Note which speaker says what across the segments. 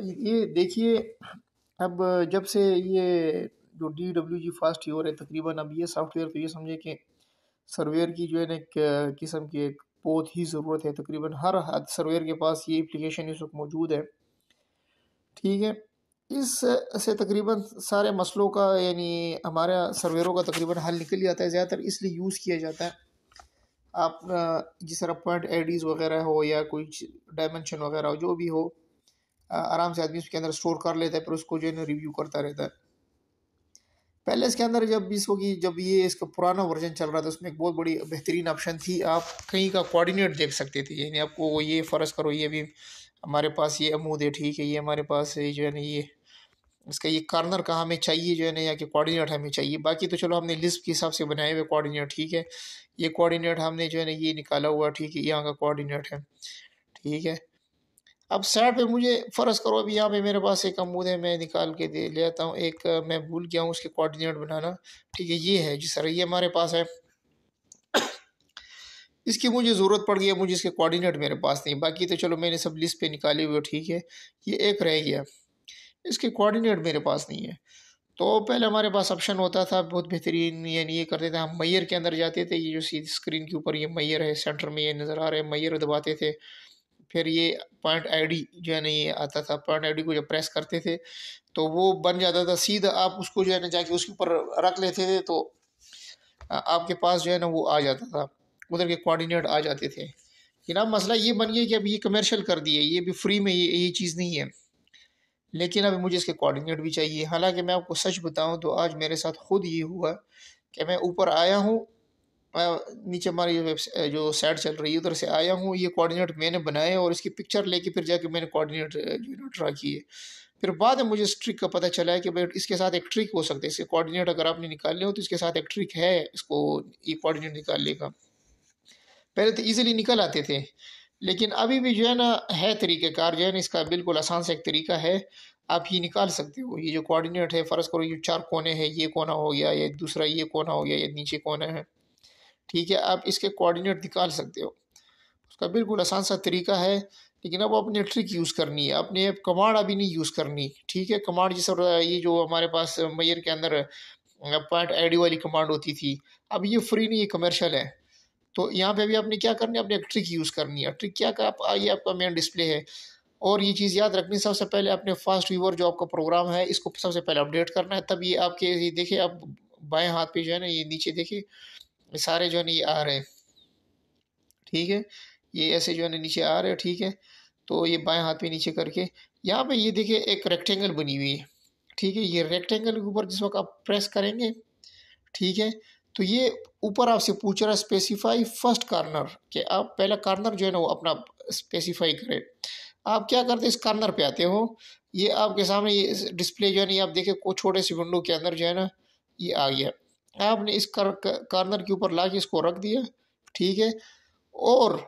Speaker 1: ये देखिए अब जब से ये जो डी डब्ल्यू जी फास्ट ही हो रहे तकरीबन अब ये सॉफ्टवेयर तो ये समझे कि सर्वेयर की जो है ना एक किस्म की एक बहुत ही ज़रूरत है तकरीबन हर हद सर्वेयर के पास ये एप्लीकेशन इस वक्त मौजूद है ठीक है इस से तकरीबन सारे मसलों का यानी हमारे सर्वेरों का तकरीबन हल निकल जाता है ज़्यादातर इसलिए यूज़ किया जाता है आप जिस तरह पॉइंट एडीज़ वगैरह हो या कोई डायमेंशन वगैरह हो जो भी हो आराम से आदमी उसके अंदर स्टोर कर लेता है फिर उसको जो है ना रिव्यू करता रहता है पहले इसके अंदर जब इसको की जब ये इसका पुराना वर्जन चल रहा था उसमें एक बहुत बड़ी बेहतरीन ऑप्शन थी आप कहीं का कोऑर्डिनेट देख सकते थे यानी आपको ये फ़र्ज़ करो ये भी हमारे पास ये अमूद है ठीक है ये हमारे पास जो है ना ये इसका ये कॉर्नर कहाँ हमें चाहिए जो है ना या कि कोऑर्डिनेट हमें चाहिए बाकी तो चलो हमने लिस्ट के हिसाब से बनाए हुए कोऑर्डिनेट ठीक है ये कोऑर्डिनेट हमने जो है ना ये निकाला हुआ ठीक है यहाँ का कोऑर्डिनेट है ठीक है अब साइड पे मुझे फ़र्ज़ करो अभी यहाँ पे मेरे पास एक अमूद है मैं निकाल के दे ले आता हूँ एक मैं भूल गया हूँ उसके कोऑर्डिनेट बनाना ठीक है ये है जी सर ये हमारे पास है इसकी मुझे ज़रूरत पड़ गई है मुझे इसके कोऑर्डिनेट मेरे पास नहीं बाकी तो चलो मैंने सब लिस्ट पे निकाली हुई ठीक है ये एक रह गया इसके कोऑर्डिनेट मेरे पास नहीं है तो पहले हमारे पास ऑप्शन होता था बहुत बेहतरीन यानी ये करते थे हम मैयर के अंदर जाते थे ये जो सीधे स्क्रीन के ऊपर ये मैयर है सेंटर में ये नज़र आ रहे हैं मैयर दबाते थे फिर ये पॉइंट आईडी जो है ना ये आता था पॉइंट आईडी को जब प्रेस करते थे तो वो बन जाता था सीधा आप उसको जो है ना जाके उसके ऊपर रख लेते थे तो आपके पास जो है ना वो आ जाता था उधर के कोऑर्डिनेट आ जाते थे जनाब मसला ये बन गया कि अब ये कमर्शियल कर दिए ये भी फ्री में ये ये चीज़ नहीं है लेकिन अभी मुझे इसके कोऑर्डिनेट भी चाहिए हालांकि मैं आपको सच बताऊं तो आज मेरे साथ ख़ुद ये हुआ कि मैं ऊपर आया हूँ नीचे हमारी जो साइड चल रही है उधर से आया हूँ ये कोऑर्डिनेट मैंने बनाए और इसकी पिक्चर लेके फिर जाके मैंने कोऑर्डिनेट जो है ड्रा किए फिर बाद में मुझे इस ट्रिक का पता चला है कि भाई इसके साथ एक ट्रिक हो सकता है इसके कोऑर्डिनेट अगर आपने निकाले हो तो इसके साथ एक ट्रिक है इसको ये कोऑर्डिनेट निकालने का पहले तो ईजिली निकल आते थे लेकिन अभी भी जो है ना है तरीक़ेकार जो है ना इसका बिल्कुल आसान सा एक तरीका है आप ये निकाल सकते हो ये जो कोऑर्डिनेट है फ़र्ज़ करो ये चार कोने हैं ये कोना हो गया या दूसरा ये कोना हो गया या नीचे कोना है ठीक है आप इसके कोऑर्डिनेट निकाल सकते हो उसका बिल्कुल आसान सा तरीका है लेकिन अब अपने ट्रिक यूज़ करनी है अपने कमांड अभी नहीं यूज़ करनी ठीक है कमांड जिस ये जो हमारे पास मैयर के अंदर पॉइंट आई वाली कमांड होती थी अब ये फ्री नहीं ये कमर्शल है तो यहाँ पे अभी आपने क्या करनी है अपने ट्रिक यूज़ करनी है ट्रिक क्या का आप आइए आपका मेन डिस्प्ले है और ये चीज़ याद रखनी सबसे पहले अपने फास्ट व्यूवर जो आपका प्रोग्राम है इसको सबसे पहले अपडेट करना है तब ये आपके ये देखिए आप बाएं हाथ पे जो है ना ये नीचे देखिए सारे जो है ना ये आ रहे हैं ठीक है ये ऐसे जो है ना नीचे आ रहे हैं ठीक है तो ये बाएं हाथ पे नीचे करके यहाँ पे ये देखिए एक रेक्टेंगल बनी हुई है ठीक है ये रेक्टेंगल के ऊपर जिस वक्त आप प्रेस करेंगे ठीक है तो ये ऊपर आपसे पूछ रहा है स्पेसिफाई फर्स्ट कार्नर कि आप पहला कार्नर जो है ना वो अपना स्पेसिफाई करें आप क्या करते इस कार्नर पे आते हो ये आपके सामने ये डिस्प्ले जो है ना आप देखें छोटे से विंडो के अंदर जो है ना ये आ गया आपने इस कर, के ऊपर ला के इसको रख दिया ठीक है और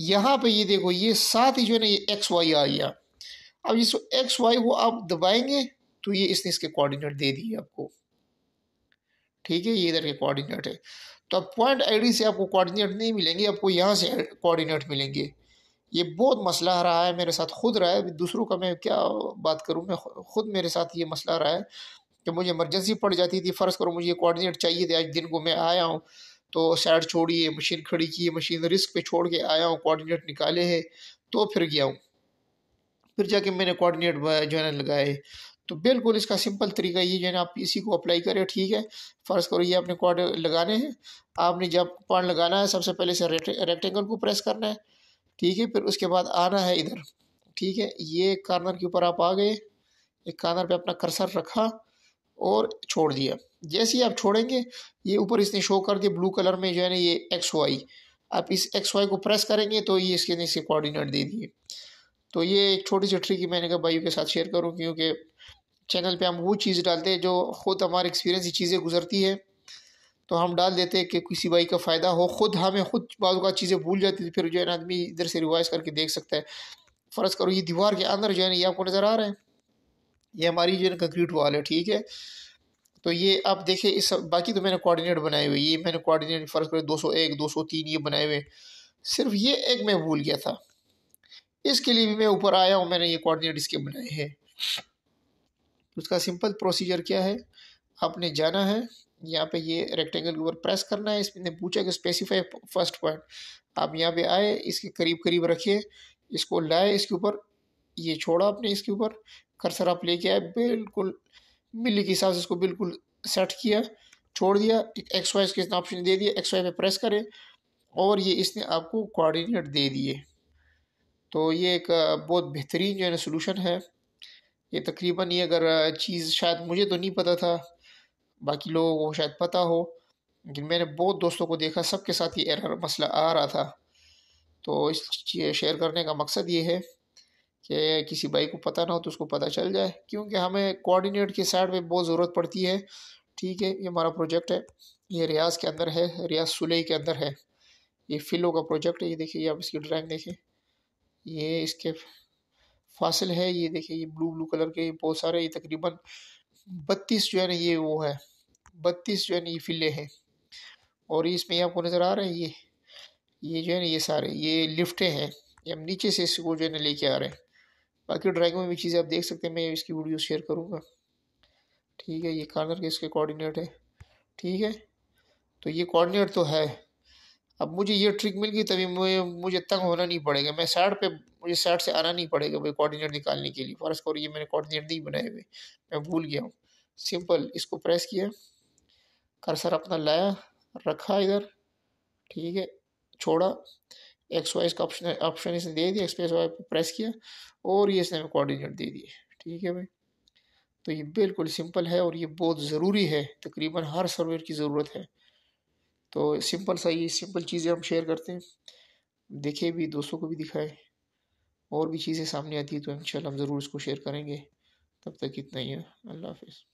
Speaker 1: यहाँ पे ये देखो ये साथ ही जो है ना ये एक्स वाई आ गया अब इस एक्स वाई को आप दबाएंगे तो ये इसने इसके कोऑर्डिनेट दे दिए आपको ठीक है ये इधर के कोऑर्डिनेट है तो अब पॉइंट आईडी से आपको कोऑर्डिनेट नहीं मिलेंगे आपको यहाँ से कोऑर्डिनेट मिलेंगे ये बहुत मसला रहा है मेरे साथ खुद रहा है दूसरों का मैं क्या बात करूँ मैं खुद मेरे साथ ये मसला रहा है जब मुझे इमरजेंसी पड़ जाती थी फ़र्ज़ करो मुझे कोऑर्डिनेट चाहिए थे आज दिन को मैं आया हूँ तो साइड छोड़ी है मशीन खड़ी की है मशीन रिस्क पे छोड़ के आया हूँ कोऑर्डिनेट निकाले हैं तो फिर गया हूँ फिर जाके मैंने कोऑर्डिनेट जो है ना लगाए तो बिल्कुल इसका सिंपल तरीका ये जो है ना आप इसी को अप्लाई करें ठीक है फ़र्ज़ करो ये आपने क्वार लगाने हैं आपने जब क्वार लगाना है सबसे पहले से रेक्टेंगल को प्रेस करना है ठीक है फिर उसके बाद आना है इधर ठीक है ये कॉर्नर के ऊपर आप आ गए एक कॉर्नर पे अपना कर्सर रखा और छोड़ दिया जैसे ही आप छोड़ेंगे ये ऊपर इसने शो कर दिया ब्लू कलर में जो है ना ये एक्स वाई आप इस एक्स वाई को प्रेस करेंगे तो ये इसके नीचे कोऑर्डिनेट दे दिए तो ये एक छोटी सी ट्रिक मैंने कहा भाइयों के साथ शेयर करूँ क्योंकि चैनल पे हम वो चीज़ डालते हैं जो ख़ुद हमारे एक्सपीरियंस ये चीज़ें गुजरती है तो हम डाल देते हैं कि किसी भाई का फ़ायदा हो खुद हमें खुद बाद का चीज़ें भूल जाती थी फिर जो है ना आदमी इधर से रिवाइज करके देख सकता है फ़र्ज़ करो ये दीवार के अंदर जो है ना ये आपको नज़र आ रहा है ये हमारी जो है कंक्रीट वॉल है ठीक है तो ये आप देखें इस बाकी तो मैंने कोऑर्डिनेट बनाए हुए ये मैंने कोऑर्डिनेट फ़र्ज करें दो सौ एक दो सौ तीन ये बनाए हुए सिर्फ ये एक मैं भूल गया था इसके लिए भी मैं ऊपर आया हूँ मैंने ये कोऑर्डिनेट इसके बनाए हैं उसका सिंपल प्रोसीजर क्या है आपने जाना है यहाँ पे ये रेक्टेंगल के ऊपर प्रेस करना है इसमें पूछा कि स्पेसिफाई फर्स्ट पॉइंट आप यहाँ पे आए इसके करीब करीब रखिए इसको लाए इसके ऊपर ये छोड़ा आपने इसके ऊपर कर्सर आप लेके आए बिल्कुल मिली के हिसाब से इसको बिल्कुल सेट किया छोड़ दिया एक एक्स वाई इसके ऑप्शन दे दिया एक्स वाई पे प्रेस करें और ये इसने आपको कोऑर्डिनेट दे दिए तो ये एक बहुत बेहतरीन जो है ना सोलूशन है ये तकरीबन ये अगर चीज़ शायद मुझे तो नहीं पता था बाकी लोगों को शायद पता हो लेकिन मैंने बहुत दोस्तों को देखा सबके साथ ये एरर मसला आ रहा था तो इस शेयर करने का मकसद ये है कि किसी भाई को पता ना हो तो उसको पता चल जाए क्योंकि हमें कोऑर्डिनेट की साइड में बहुत ज़रूरत पड़ती है ठीक है ये हमारा प्रोजेक्ट है ये रियाज के अंदर है रियाज सुलई के अंदर है ये फिलो का प्रोजेक्ट है ये देखिए आप इसकी ड्राइंग देखें ये इसके फासिल है ये देखिए ये ब्लू ब्लू कलर के बहुत सारे ये तकरीबन बत्तीस जो है ना ये वो है बत्तीस जो है ना ये फिले हैं और इसमें आपको नज़र आ रहे हैं ये ये जो है ना ये सारे ये लिफ्टें हैं ये हम नीचे से इसको जो है ना लेके आ रहे हैं बाकी ड्राइंग में भी चीज़ें आप देख सकते हैं मैं इसकी वीडियो शेयर करूँगा ठीक है ये कॉर्नर के इसके कोऑर्डिनेट है ठीक है तो ये कोऑर्डिनेट तो है अब मुझे ये ट्रिक मिल गई तभी मुझे मुझे तंग होना नहीं पड़ेगा मैं साइड पे मुझे साइड से आना नहीं पड़ेगा भाई कोऑर्डिनेट निकालने के लिए फर्स्ट और ये मैंने कोऑर्डिनेट नहीं बनाए हुए मैं भूल गया हूँ सिंपल इसको प्रेस किया कर्सर अपना लाया रखा इधर ठीक है छोड़ा एक्स वाई इसका ऑप्शन ऑप्शन इसने दे दिया एक्सप्रेस वाई पर प्रेस किया और ये इसने कोऑर्डिनेट दे दिए ठीक है भाई तो ये बिल्कुल सिंपल है और ये बहुत ज़रूरी है तकरीबन हर सर्वेयर की ज़रूरत है तो सिंपल सा ये सिंपल चीज़ें हम शेयर करते हैं देखें भी दोस्तों को भी दिखाए और भी चीज़ें सामने आती हैं तो इन हम ज़रूर इसको शेयर करेंगे तब तक इतना ही है अल्लाह हाफिज़